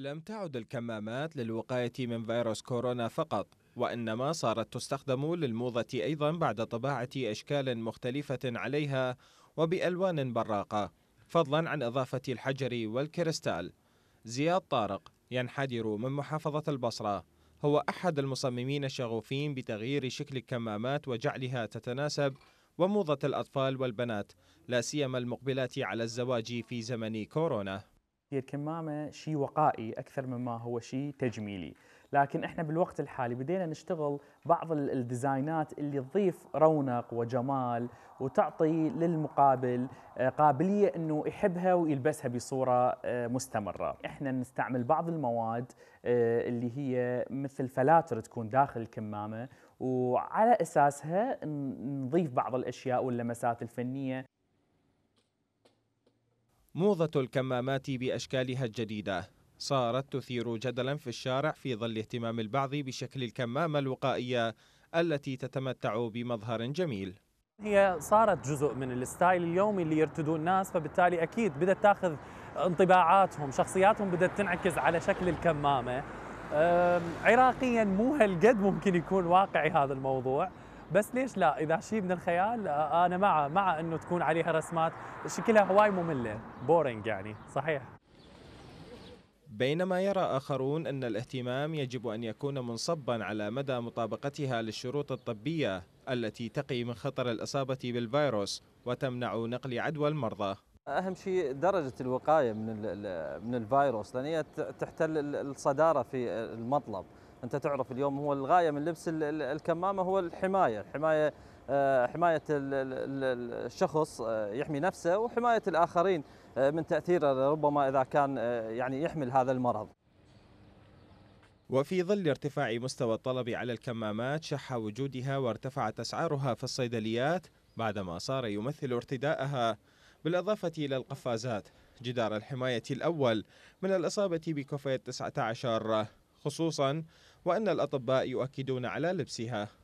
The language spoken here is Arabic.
لم تعد الكمامات للوقاية من فيروس كورونا فقط وإنما صارت تستخدم للموضة أيضا بعد طباعة أشكال مختلفة عليها وبألوان براقة فضلا عن إضافة الحجر والكريستال زياد طارق ينحدر من محافظة البصرة هو أحد المصممين الشغوفين بتغيير شكل الكمامات وجعلها تتناسب وموضة الأطفال والبنات لا سيما المقبلات على الزواج في زمن كورونا هي الكمامة شيء وقائي أكثر مما هو شيء تجميلي لكن احنا بالوقت الحالي بدينا نشتغل بعض الديزاينات اللي تضيف رونق وجمال وتعطي للمقابل آه، قابليه انه يحبها ويلبسها بصوره آه، مستمره، احنا نستعمل بعض المواد آه، اللي هي مثل فلاتر تكون داخل الكمامه وعلى اساسها نضيف بعض الاشياء واللمسات الفنيه موضة الكمامات بأشكالها الجديدة صارت تثير جدلا في الشارع في ظل اهتمام البعض بشكل الكمامة الوقائية التي تتمتع بمظهر جميل هي صارت جزء من الستايل اليومي اللي يرتدوه الناس فبالتالي أكيد بدأت تاخذ انطباعاتهم شخصياتهم بدأت تنعكس على شكل الكمامة عراقيا مو هالقد ممكن يكون واقعي هذا الموضوع بس ليش لا اذا شيء من الخيال آه، آه، انا مع مع انه تكون عليها رسمات شكلها هواي ممله بورينج يعني صحيح بينما يرى آخرون أن الاهتمام يجب أن يكون منصبا على مدى مطابقتها للشروط الطبية التي تقي من خطر الإصابة بالفيروس وتمنع نقل عدوى المرضى أهم شيء درجة الوقاية من من الفيروس لأن هي تحتل الصدارة في المطلب انت تعرف اليوم هو الغايه من لبس الكمامه هو الحمايه الحمايه حمايه آه، الشخص آه، يحمي نفسه وحمايه الاخرين آه، من تاثيره ربما اذا كان يعني يحمل هذا المرض وفي ظل ارتفاع مستوى الطلب على الكمامات شح وجودها وارتفعت اسعارها في الصيدليات بعدما صار يمثل ارتداءها بالاضافه الى القفازات جدار الحمايه الاول من الاصابه بكوفيد 19 خصوصا وأن الأطباء يؤكدون على لبسها